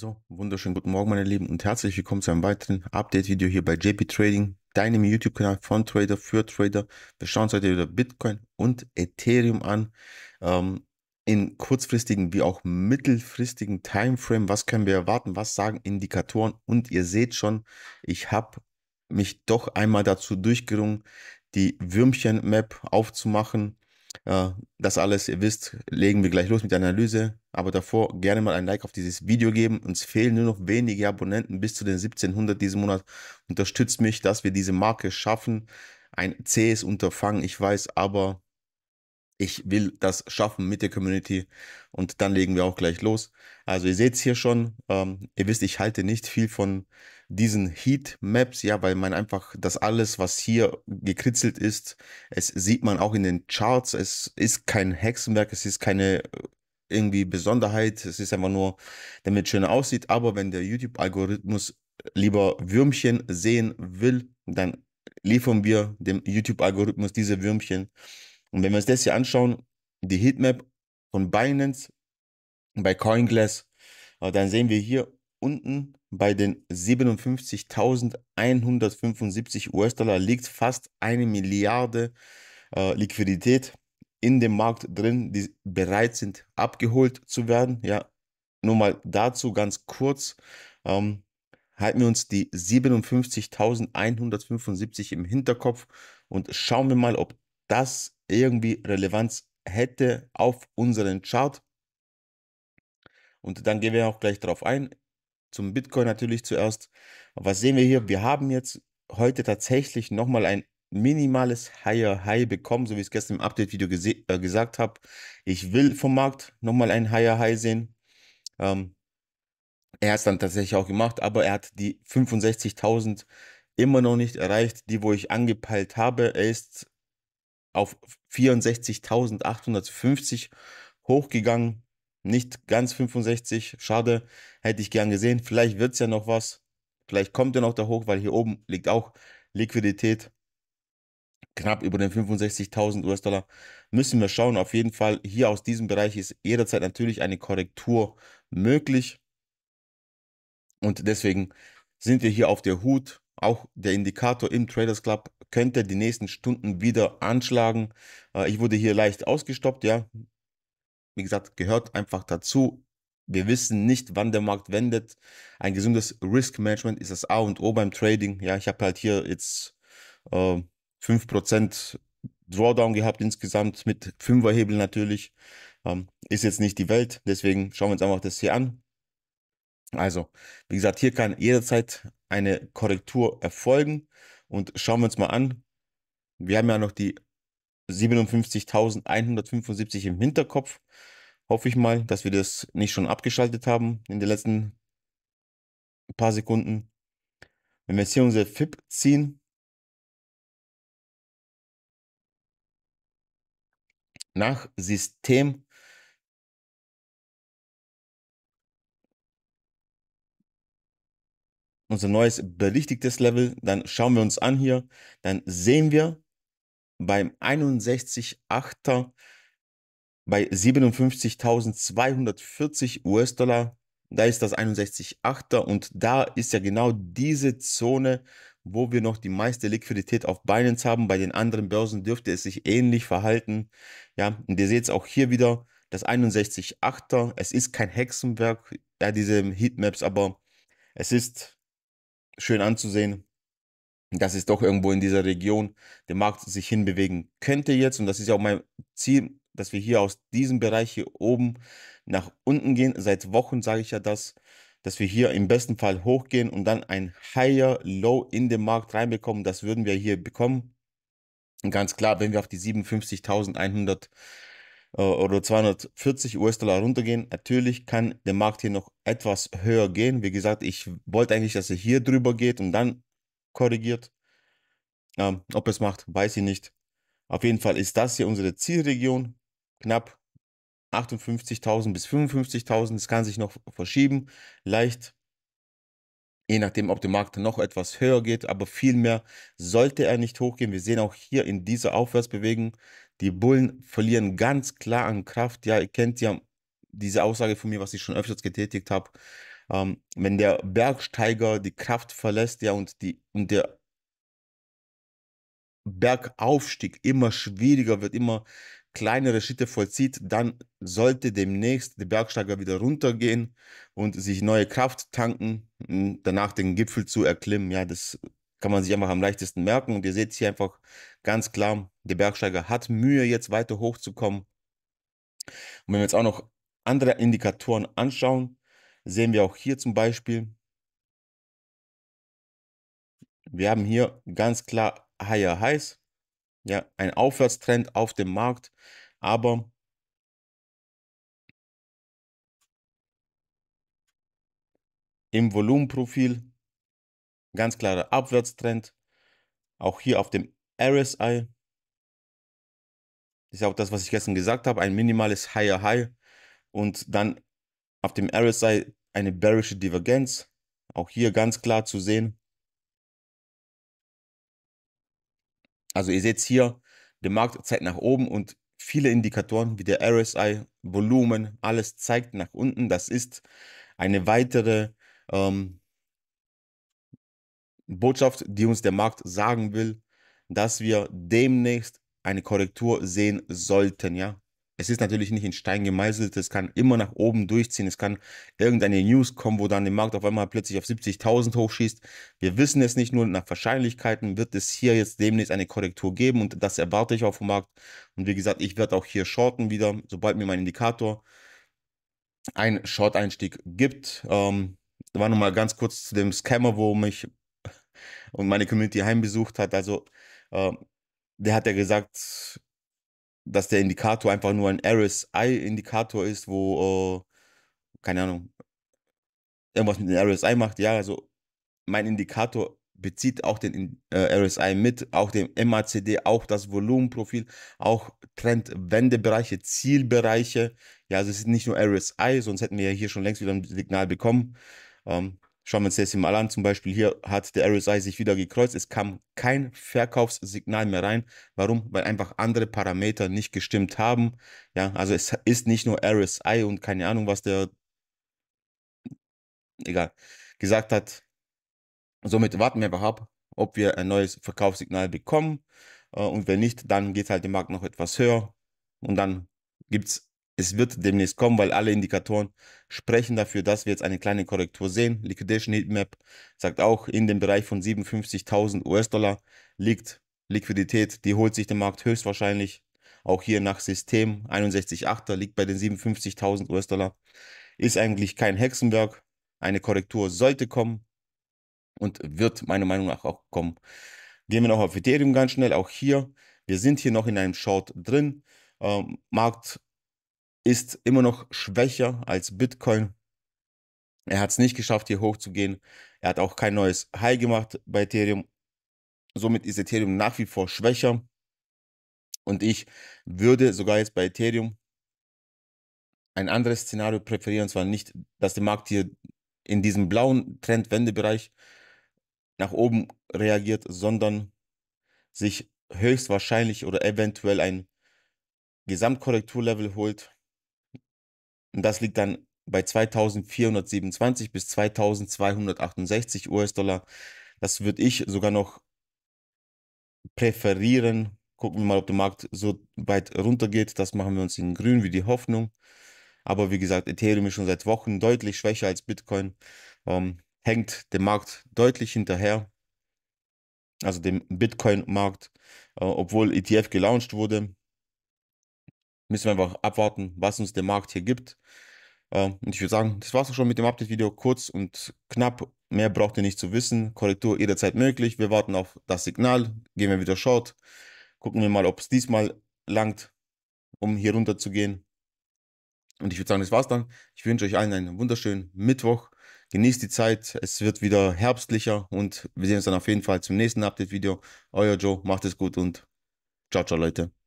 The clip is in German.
So, wunderschönen guten Morgen, meine Lieben, und herzlich willkommen zu einem weiteren Update-Video hier bei JP Trading, deinem YouTube-Kanal von Trader für Trader. Wir schauen uns heute wieder Bitcoin und Ethereum an. Ähm, in kurzfristigen wie auch mittelfristigen Timeframe. Was können wir erwarten? Was sagen Indikatoren? Und ihr seht schon, ich habe mich doch einmal dazu durchgerungen, die Würmchen-Map aufzumachen äh, das alles, ihr wisst, legen wir gleich los mit der Analyse. Aber davor gerne mal ein Like auf dieses Video geben. Uns fehlen nur noch wenige Abonnenten bis zu den 1700 diesen Monat. Unterstützt mich, dass wir diese Marke schaffen. Ein zähes Unterfangen, ich weiß, aber ich will das schaffen mit der Community und dann legen wir auch gleich los. Also ihr seht es hier schon, ähm, ihr wisst, ich halte nicht viel von diesen Heatmaps, ja, weil man einfach das alles, was hier gekritzelt ist, es sieht man auch in den Charts, es ist kein Hexenwerk, es ist keine äh, irgendwie Besonderheit, es ist einfach nur, damit es schön aussieht, aber wenn der YouTube-Algorithmus lieber Würmchen sehen will, dann liefern wir dem YouTube-Algorithmus diese Würmchen und wenn wir uns das hier anschauen, die Heatmap von Binance bei CoinGlass, äh, dann sehen wir hier unten bei den 57.175 US-Dollar liegt fast eine Milliarde äh, Liquidität in dem Markt drin, die bereit sind, abgeholt zu werden. Ja, nur mal dazu ganz kurz. Ähm, halten wir uns die 57.175 im Hinterkopf und schauen wir mal, ob das irgendwie Relevanz hätte auf unseren Chart. Und dann gehen wir auch gleich drauf ein. Zum Bitcoin natürlich zuerst. Was sehen wir hier? Wir haben jetzt heute tatsächlich nochmal ein minimales Higher High bekommen, so wie ich es gestern im Update-Video äh, gesagt habe. Ich will vom Markt nochmal ein Higher High sehen. Ähm, er hat es dann tatsächlich auch gemacht, aber er hat die 65.000 immer noch nicht erreicht, die wo ich angepeilt habe. Er ist auf 64.850 hochgegangen. Nicht ganz 65, schade, hätte ich gern gesehen. Vielleicht wird es ja noch was. Vielleicht kommt er noch da hoch, weil hier oben liegt auch Liquidität. Knapp über den 65.000 US-Dollar. Müssen wir schauen. Auf jeden Fall, hier aus diesem Bereich ist jederzeit natürlich eine Korrektur möglich. Und deswegen sind wir hier auf der Hut. Auch der Indikator im Traders Club könnte die nächsten Stunden wieder anschlagen. Äh, ich wurde hier leicht ausgestoppt, ja. Wie gesagt, gehört einfach dazu. Wir wissen nicht, wann der Markt wendet. Ein gesundes Risk Management ist das A und O beim Trading. Ja, ich habe halt hier jetzt äh, 5% Drawdown gehabt insgesamt mit 5er Hebel natürlich. Ähm, ist jetzt nicht die Welt, deswegen schauen wir uns einfach das hier an. Also, wie gesagt, hier kann jederzeit eine Korrektur erfolgen. Und schauen wir uns mal an. Wir haben ja noch die 57.175 im Hinterkopf. Hoffe ich mal, dass wir das nicht schon abgeschaltet haben in den letzten paar Sekunden. Wenn wir jetzt hier unser FIP ziehen, nach System unser neues belichtigtes Level. Dann schauen wir uns an hier. Dann sehen wir beim 61.8. er bei 57.240 US-Dollar. Da ist das 61.8. er und da ist ja genau diese Zone, wo wir noch die meiste Liquidität auf Binance haben. Bei den anderen Börsen dürfte es sich ähnlich verhalten. Ja, und ihr seht es auch hier wieder, das 61.8. Es ist kein Hexenwerk, ja, diese Heatmaps, aber es ist schön anzusehen, dass es doch irgendwo in dieser Region der Markt sich hinbewegen könnte jetzt. Und das ist ja auch mein Ziel, dass wir hier aus diesem Bereich hier oben nach unten gehen. Seit Wochen sage ich ja das, dass wir hier im besten Fall hochgehen und dann ein Higher Low in den Markt reinbekommen. Das würden wir hier bekommen. Und ganz klar, wenn wir auf die 57.100 äh, oder 240 US-Dollar runtergehen. Natürlich kann der Markt hier noch etwas höher gehen. Wie gesagt, ich wollte eigentlich, dass er hier drüber geht und dann korrigiert. Ähm, ob es macht, weiß ich nicht. Auf jeden Fall ist das hier unsere Zielregion. Knapp 58.000 bis 55.000. Das kann sich noch verschieben. Leicht. Je nachdem, ob der Markt noch etwas höher geht, aber vielmehr sollte er nicht hochgehen. Wir sehen auch hier in dieser Aufwärtsbewegung die Bullen verlieren ganz klar an Kraft. Ja, ihr kennt ja diese Aussage von mir, was ich schon öfters getätigt habe. Ähm, wenn der Bergsteiger die Kraft verlässt, ja, und, die, und der Bergaufstieg immer schwieriger wird, immer kleinere Schritte vollzieht, dann sollte demnächst der Bergsteiger wieder runtergehen und sich neue Kraft tanken, hm, danach den Gipfel zu erklimmen. Ja, das kann man sich einfach am leichtesten merken. Und ihr seht hier einfach ganz klar, der Bergsteiger hat Mühe, jetzt weiter hochzukommen. Und wenn wir jetzt auch noch andere Indikatoren anschauen, sehen wir auch hier zum Beispiel, wir haben hier ganz klar Higher Highs, ja, ein Aufwärtstrend auf dem Markt, aber im Volumenprofil ganz klarer Abwärtstrend. Auch hier auf dem RSI. Ist ja auch das, was ich gestern gesagt habe, ein minimales Higher High und dann auf dem RSI eine bearische Divergenz. Auch hier ganz klar zu sehen. Also ihr seht hier, der Markt zeigt nach oben und viele Indikatoren wie der RSI, Volumen, alles zeigt nach unten. Das ist eine weitere ähm, Botschaft, die uns der Markt sagen will, dass wir demnächst eine Korrektur sehen sollten, ja. Es ist natürlich nicht in Stein gemeißelt, es kann immer nach oben durchziehen, es kann irgendeine News kommen, wo dann der Markt auf einmal plötzlich auf 70.000 hochschießt. Wir wissen es nicht, nur nach Wahrscheinlichkeiten wird es hier jetzt demnächst eine Korrektur geben und das erwarte ich auf dem Markt. Und wie gesagt, ich werde auch hier shorten wieder, sobald mir mein Indikator einen Short-Einstieg gibt. Ähm, war nochmal ganz kurz zu dem Scammer, wo mich und meine Community heimbesucht hat. Also äh, der hat ja gesagt, dass der Indikator einfach nur ein RSI-Indikator ist, wo, äh, keine Ahnung, irgendwas mit dem RSI macht. Ja, also mein Indikator bezieht auch den äh, RSI mit, auch den MACD, auch das Volumenprofil, auch Trendwendebereiche, Zielbereiche. Ja, also es ist nicht nur RSI, sonst hätten wir ja hier schon längst wieder ein Signal bekommen. Ähm, Schauen wir uns das mal an. Zum Beispiel hier hat der RSI sich wieder gekreuzt. Es kam kein Verkaufssignal mehr rein. Warum? Weil einfach andere Parameter nicht gestimmt haben. Ja, also es ist nicht nur RSI und keine Ahnung, was der egal gesagt hat. Somit warten wir einfach ab, ob wir ein neues Verkaufssignal bekommen. Äh, und wenn nicht, dann geht halt der Markt noch etwas höher. Und dann gibt es es wird demnächst kommen, weil alle Indikatoren sprechen dafür, dass wir jetzt eine kleine Korrektur sehen. Liquidation Heatmap sagt auch, in dem Bereich von 57.000 US-Dollar liegt Liquidität. Die holt sich der Markt höchstwahrscheinlich auch hier nach System 61,8er liegt bei den 57.000 US-Dollar. Ist eigentlich kein Hexenwerk. Eine Korrektur sollte kommen und wird meiner Meinung nach auch kommen. Gehen wir noch auf Ethereum ganz schnell. Auch hier, wir sind hier noch in einem Short drin. Ähm, Markt ist immer noch schwächer als Bitcoin. Er hat es nicht geschafft, hier hochzugehen. Er hat auch kein neues High gemacht bei Ethereum. Somit ist Ethereum nach wie vor schwächer. Und ich würde sogar jetzt bei Ethereum ein anderes Szenario präferieren, und zwar nicht, dass der Markt hier in diesem blauen Trendwendebereich nach oben reagiert, sondern sich höchstwahrscheinlich oder eventuell ein Gesamtkorrekturlevel holt, und das liegt dann bei 2427 bis 2268 US-Dollar. Das würde ich sogar noch präferieren. Gucken wir mal, ob der Markt so weit runtergeht. Das machen wir uns in grün wie die Hoffnung. Aber wie gesagt, Ethereum ist schon seit Wochen deutlich schwächer als Bitcoin. Ähm, hängt dem Markt deutlich hinterher. Also dem Bitcoin-Markt, äh, obwohl ETF gelauncht wurde müssen wir einfach abwarten, was uns der Markt hier gibt. Uh, und ich würde sagen, das war's auch schon mit dem Update-Video. Kurz und knapp. Mehr braucht ihr nicht zu wissen. Korrektur jederzeit möglich. Wir warten auf das Signal. Gehen wir wieder Short. Gucken wir mal, ob es diesmal langt, um hier runter zu gehen. Und ich würde sagen, das war's dann. Ich wünsche euch allen einen wunderschönen Mittwoch. Genießt die Zeit. Es wird wieder herbstlicher und wir sehen uns dann auf jeden Fall zum nächsten Update-Video. Euer Joe, macht es gut und ciao, ciao, Leute.